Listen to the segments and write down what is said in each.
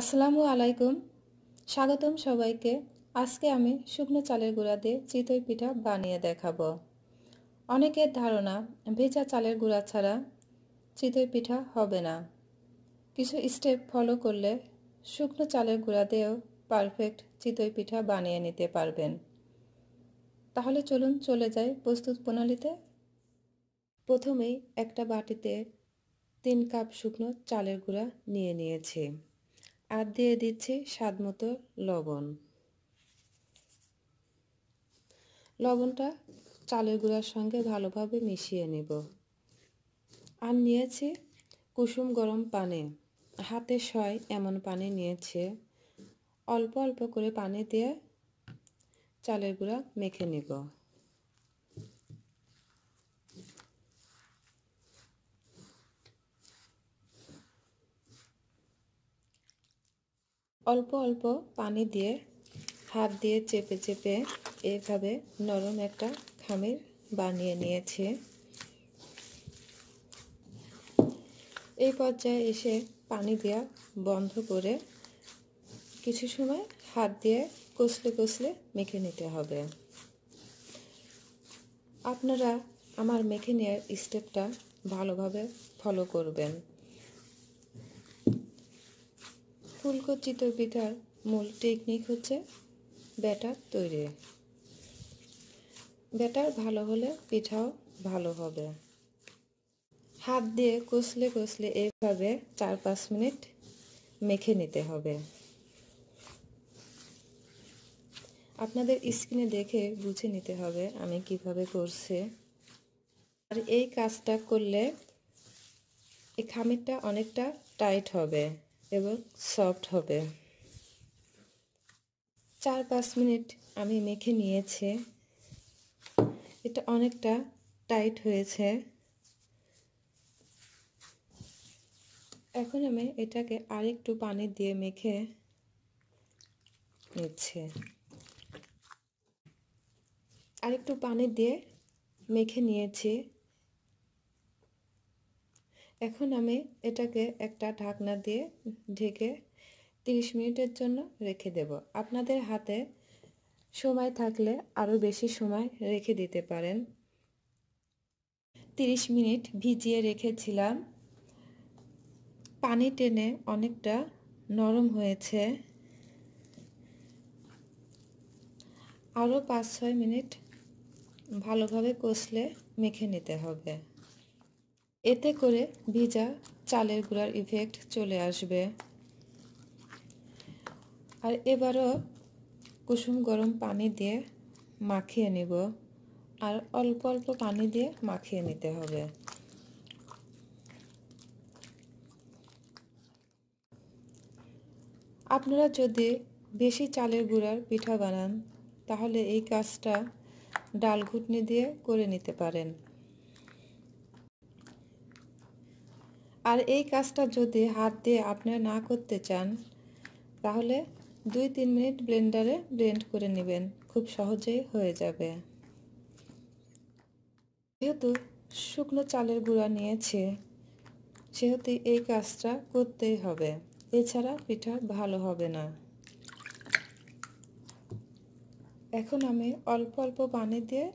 আসসালামু আলাইকুম স্বাগতম সবাইকে আজকে আমি শুকনো চালের গুঁড়া দিয়ে চিতই পিঠা বানিয়ে দেখাবো অনেকের ধারণা ভেজা চালের গুঁড়া ছাড়া চিতই পিঠা হবে না কিছু স্টেপ ফলো করলে শুকনো চালের গুঁড়া দিয়েও পারফেক্ট চিতই পিঠা বানিয়ে নিতে পারবেন তাহলে চলুন চলে যাই প্রস্তুত প্রণালীতে প্রথমেই একটা বাটিতে তিন কাপ শুকনো চালের গুঁড়া নিয়ে নিয়েছি আর দিয়ে দিচ্ছি স্বাদ মতো লবণ লবণটা চালের গুঁড়ার সঙ্গে ভালোভাবে মিশিয়ে নেব আর নিয়েছি কুসুম গরম পানি হাতে সয় এমন পানি নিয়েছে অল্প অল্প করে পানি দিয়ে চালের গুঁড়া মেখে নেব অল্প অল্প পানি দিয়ে হাত দিয়ে চেপে চেপে এভাবে নরম একটা খামির বানিয়ে নিয়েছি এই পর্যায়ে এসে পানি দেওয়া বন্ধ করে কিছু সময় হাত দিয়ে কষলে কষলে মেখে নিতে হবে আপনারা আমার মেখে নেওয়ার স্টেপটা ভালোভাবে ফলো করবেন ফুলকচিত বিধার মূল টেকনিক হচ্ছে ব্যাটার তৈরি ব্যাটার ভালো হলে পিঠাও ভালো হবে হাত দিয়ে কষলে কষলে এইভাবে চার পাঁচ মিনিট মেখে নিতে হবে আপনাদের স্ক্রিনে দেখে বুঝে নিতে হবে আমি কিভাবে করছি আর এই কাজটা করলে এই খামিরটা অনেকটা টাইট হবে এবং সফট হবে চার পাঁচ মিনিট আমি মেখে নিয়েছি এটা অনেকটা টাইট হয়েছে এখন আমি এটাকে আরেকটু পানি দিয়ে মেখে নিচ্ছে আরেকটু পানি দিয়ে মেখে নিয়েছি এখন আমি এটাকে একটা ঢাকনা দিয়ে ঢেকে 30 মিনিটের জন্য রেখে দেব আপনাদের হাতে সময় থাকলে আরও বেশি সময় রেখে দিতে পারেন 30 মিনিট ভিজিয়ে রেখেছিলাম পানি টেনে অনেকটা নরম হয়েছে আরও পাঁচ ছয় মিনিট ভালোভাবে কষলে মেখে নিতে হবে এতে করে ভিজা চালের গুঁড়ার ইফেক্ট চলে আসবে আর এবারও কুসুম গরম পানি দিয়ে মাখিয়ে নিব আর অল্প অল্প পানি দিয়ে মাখিয়ে নিতে হবে আপনারা যদি বেশি চালের গুঁড়ার পিঠা বানান তাহলে এই কাজটা ডাল ঘুটনি দিয়ে করে নিতে পারেন আর এই কাজটা যদি হাত দিয়ে আপনারা না করতে চান তাহলে দুই তিন মিনিট ব্লেন্ডারে ব্লেন্ড করে নেবেন খুব সহজেই হয়ে যাবে যেহেতু শুকনো চালের গুঁড়া নিয়েছে সেহেতু এই কাজটা করতেই হবে এছাড়া পিঠা ভালো হবে না এখন আমি অল্প অল্প পানি দিয়ে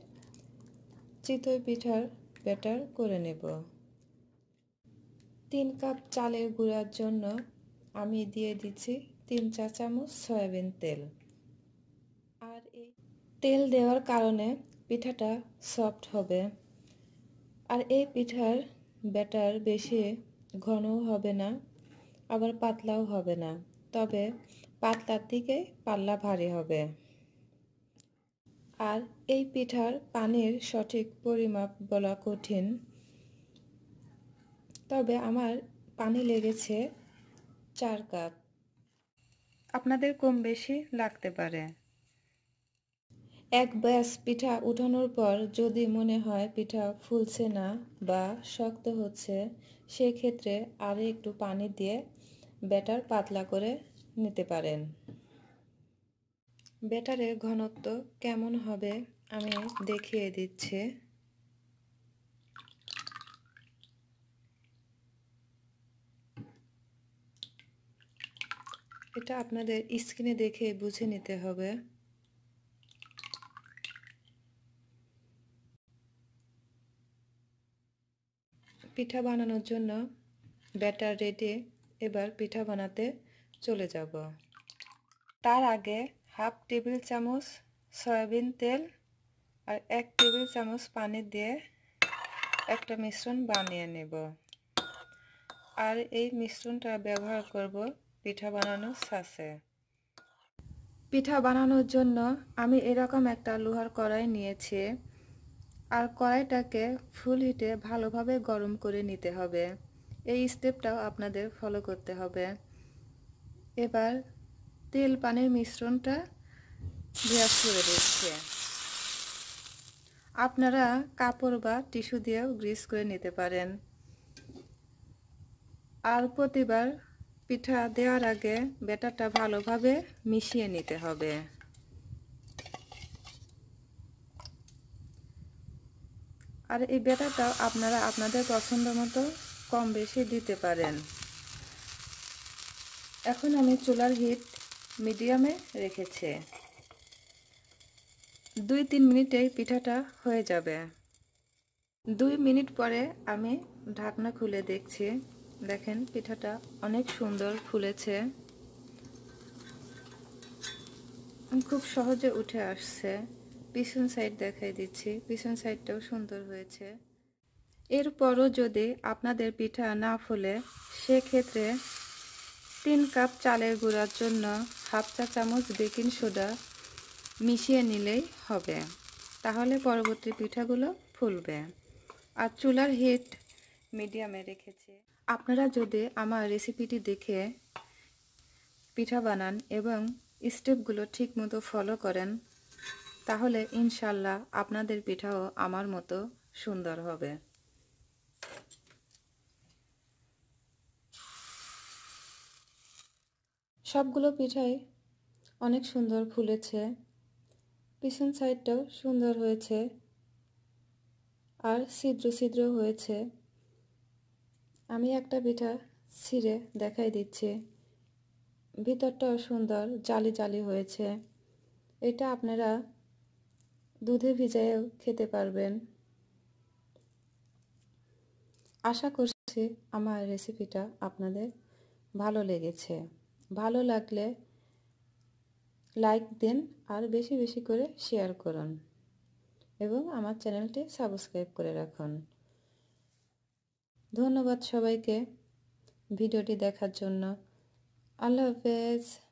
চিতই পিঠার ব্যাটার করে নেব তিন কাপ চালের গুঁড়ার জন্য আমি দিয়ে দিচ্ছি তিন চা চামচ সয়াবিন তেল আর এই তেল দেওয়ার কারণে পিঠাটা সফট হবে আর এই পিঠার ব্যাটার বেশি ঘনও হবে না আবার পাতলাও হবে না তবে পাতলার দিকে পাল্লা ভারী হবে আর এই পিঠার পানির সঠিক পরিমাপ বলা কঠিন তবে আমার পানি লেগেছে চার কাপ আপনাদের কম বেশি লাগতে পারে এক ব্যাস পিঠা উঠানোর পর যদি মনে হয় পিঠা ফুলছে না বা শক্ত হচ্ছে সেক্ষেত্রে আরও একটু পানি দিয়ে ব্যাটার পাতলা করে নিতে পারেন ব্যাটারের ঘনত্ব কেমন হবে আমি দেখিয়ে দিচ্ছি এটা আপনাদের স্ক্রিনে দেখে বুঝে নিতে হবে পিঠা বানানোর জন্য ব্যাটার রেডি এবার পিঠা বানাতে চলে যাব তার আগে হাফ টেবিল চামচ সয়াবিন তেল আর এক টেবিল চামচ পানি দিয়ে একটা মিশ্রণ বানিয়ে নেব আর এই মিশ্রণটা ব্যবহার করব পিঠা বানানো সাসে পিঠা বানানোর জন্য আমি এরকম একটা লোহার কড়াই নিয়েছি আর কড়াইটাকে ফুল হিটে ভালোভাবে গরম করে নিতে হবে এই স্টেপটাও আপনাদের ফলো করতে হবে এবার তেল পানির মিশ্রণটা গ্যাস করে দিচ্ছে আপনারা কাপড় বা টিস্যু দিয়েও গ্রিস করে নিতে পারেন আর প্রতিবার পিঠা দেওয়ার আগে ব্যাটারটা ভালোভাবে মিশিয়ে নিতে হবে আর এই ব্যাটারটা আপনারা আপনাদের পছন্দ মতো কম বেশি দিতে পারেন এখন আমি চুলার হিট মিডিয়ামে রেখেছি দুই তিন মিনিটেই পিঠাটা হয়ে যাবে দুই মিনিট পরে আমি ঢাকনা খুলে দেখছি দেখেন পিঠাটা অনেক সুন্দর ফুলেছে খুব সহজে উঠে আসছে পিছন সাইড দেখাই দিচ্ছি পিছন সাইডটাও সুন্দর হয়েছে এরপরও যদি আপনাদের পিঠা না ফুলে সেক্ষেত্রে তিন কাপ চালের গুঁড়ার জন্য হাফ চা চামচ বেকিং সোডা মিশিয়ে নিলেই হবে তাহলে পরবর্তী পিঠাগুলো ফুলবে আর চুলার হিট মিডিয়ামে রেখেছি আপনারা যদি আমার রেসিপিটি দেখে পিঠা বানান এবং স্টেপগুলো ঠিক মতো ফলো করেন তাহলে ইনশাল্লাহ আপনাদের পিঠাও আমার মতো সুন্দর হবে সবগুলো পিঠাই অনেক সুন্দর ফুলেছে পিছন সাইডটাও সুন্দর হয়েছে আর ছিদ্র ছিদ্র হয়েছে আমি একটা পিঠা ছিঁড়ে দেখাই দিচ্ছি ভিতরটাও সুন্দর জালি জালি হয়েছে এটা আপনারা দুধে ভিজায়েও খেতে পারবেন আশা করছি আমার রেসিপিটা আপনাদের ভালো লেগেছে ভালো লাগলে লাইক দিন আর বেশি বেশি করে শেয়ার করুন এবং আমার চ্যানেলটি সাবস্ক্রাইব করে রাখুন ধন্যবাদ সবাইকে ভিডিওটি দেখার জন্য আল্লাহ হাফেজ